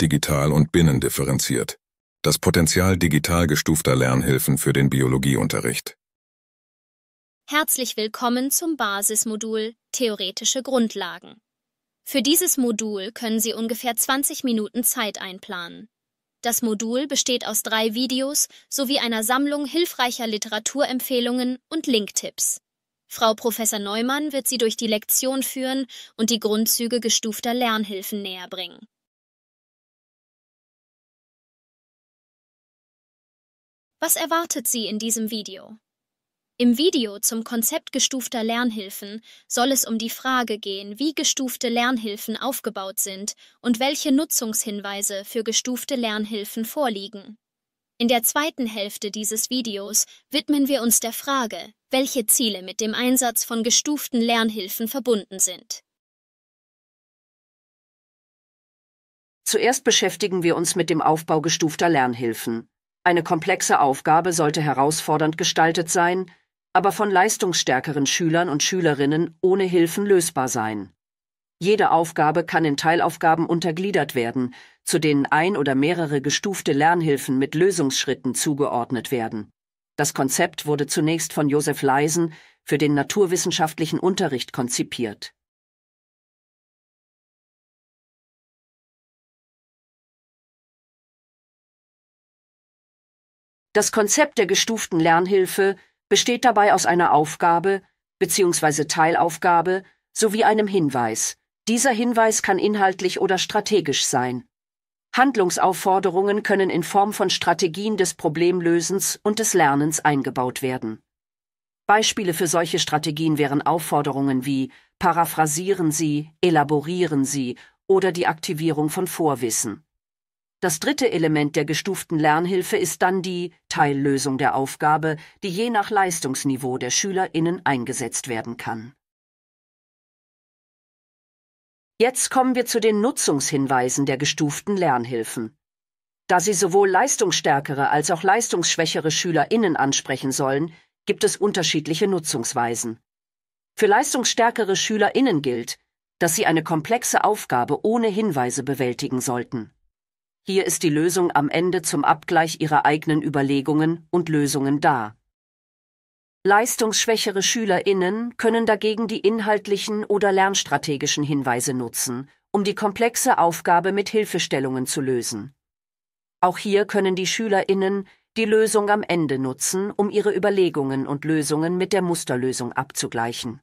digital und binnendifferenziert. Das Potenzial digital gestufter Lernhilfen für den Biologieunterricht. Herzlich willkommen zum Basismodul Theoretische Grundlagen. Für dieses Modul können Sie ungefähr 20 Minuten Zeit einplanen. Das Modul besteht aus drei Videos sowie einer Sammlung hilfreicher Literaturempfehlungen und Linktipps. Frau Professor Neumann wird Sie durch die Lektion führen und die Grundzüge gestufter Lernhilfen näherbringen. Was erwartet Sie in diesem Video? Im Video zum Konzept gestufter Lernhilfen soll es um die Frage gehen, wie gestufte Lernhilfen aufgebaut sind und welche Nutzungshinweise für gestufte Lernhilfen vorliegen. In der zweiten Hälfte dieses Videos widmen wir uns der Frage, welche Ziele mit dem Einsatz von gestuften Lernhilfen verbunden sind. Zuerst beschäftigen wir uns mit dem Aufbau gestufter Lernhilfen. Eine komplexe Aufgabe sollte herausfordernd gestaltet sein, aber von leistungsstärkeren Schülern und Schülerinnen ohne Hilfen lösbar sein. Jede Aufgabe kann in Teilaufgaben untergliedert werden, zu denen ein oder mehrere gestufte Lernhilfen mit Lösungsschritten zugeordnet werden. Das Konzept wurde zunächst von Josef Leisen für den naturwissenschaftlichen Unterricht konzipiert. Das Konzept der gestuften Lernhilfe besteht dabei aus einer Aufgabe bzw. Teilaufgabe sowie einem Hinweis. Dieser Hinweis kann inhaltlich oder strategisch sein. Handlungsaufforderungen können in Form von Strategien des Problemlösens und des Lernens eingebaut werden. Beispiele für solche Strategien wären Aufforderungen wie paraphrasieren Sie, elaborieren Sie oder die Aktivierung von Vorwissen. Das dritte Element der gestuften Lernhilfe ist dann die Teillösung der Aufgabe, die je nach Leistungsniveau der SchülerInnen eingesetzt werden kann. Jetzt kommen wir zu den Nutzungshinweisen der gestuften Lernhilfen. Da sie sowohl leistungsstärkere als auch leistungsschwächere SchülerInnen ansprechen sollen, gibt es unterschiedliche Nutzungsweisen. Für leistungsstärkere SchülerInnen gilt, dass sie eine komplexe Aufgabe ohne Hinweise bewältigen sollten. Hier ist die Lösung am Ende zum Abgleich ihrer eigenen Überlegungen und Lösungen da. Leistungsschwächere Schülerinnen können dagegen die inhaltlichen oder lernstrategischen Hinweise nutzen, um die komplexe Aufgabe mit Hilfestellungen zu lösen. Auch hier können die Schülerinnen die Lösung am Ende nutzen, um ihre Überlegungen und Lösungen mit der Musterlösung abzugleichen.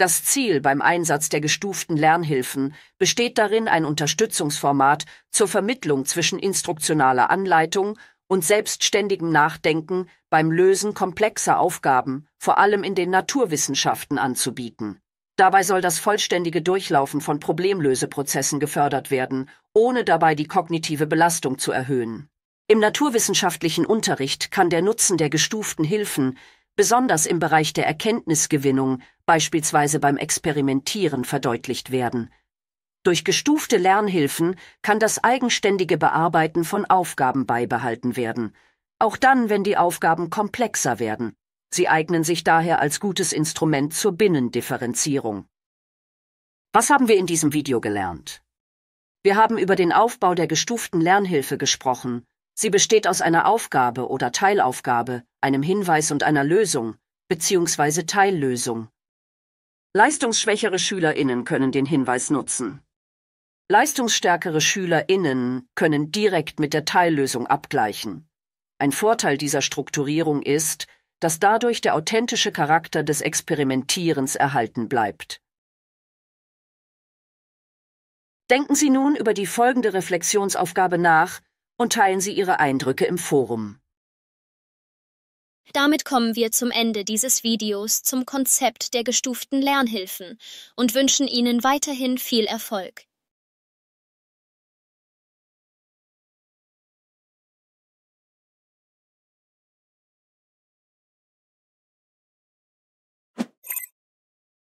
Das Ziel beim Einsatz der gestuften Lernhilfen besteht darin, ein Unterstützungsformat zur Vermittlung zwischen instruktionaler Anleitung und selbstständigem Nachdenken beim Lösen komplexer Aufgaben, vor allem in den Naturwissenschaften, anzubieten. Dabei soll das vollständige Durchlaufen von Problemlöseprozessen gefördert werden, ohne dabei die kognitive Belastung zu erhöhen. Im naturwissenschaftlichen Unterricht kann der Nutzen der gestuften Hilfen, besonders im Bereich der Erkenntnisgewinnung, beispielsweise beim Experimentieren, verdeutlicht werden. Durch gestufte Lernhilfen kann das eigenständige Bearbeiten von Aufgaben beibehalten werden, auch dann, wenn die Aufgaben komplexer werden. Sie eignen sich daher als gutes Instrument zur Binnendifferenzierung. Was haben wir in diesem Video gelernt? Wir haben über den Aufbau der gestuften Lernhilfe gesprochen. Sie besteht aus einer Aufgabe oder Teilaufgabe, einem Hinweis und einer Lösung, bzw. Teillösung. Leistungsschwächere SchülerInnen können den Hinweis nutzen. Leistungsstärkere SchülerInnen können direkt mit der Teillösung abgleichen. Ein Vorteil dieser Strukturierung ist, dass dadurch der authentische Charakter des Experimentierens erhalten bleibt. Denken Sie nun über die folgende Reflexionsaufgabe nach und teilen Sie Ihre Eindrücke im Forum. Damit kommen wir zum Ende dieses Videos zum Konzept der gestuften Lernhilfen und wünschen Ihnen weiterhin viel Erfolg.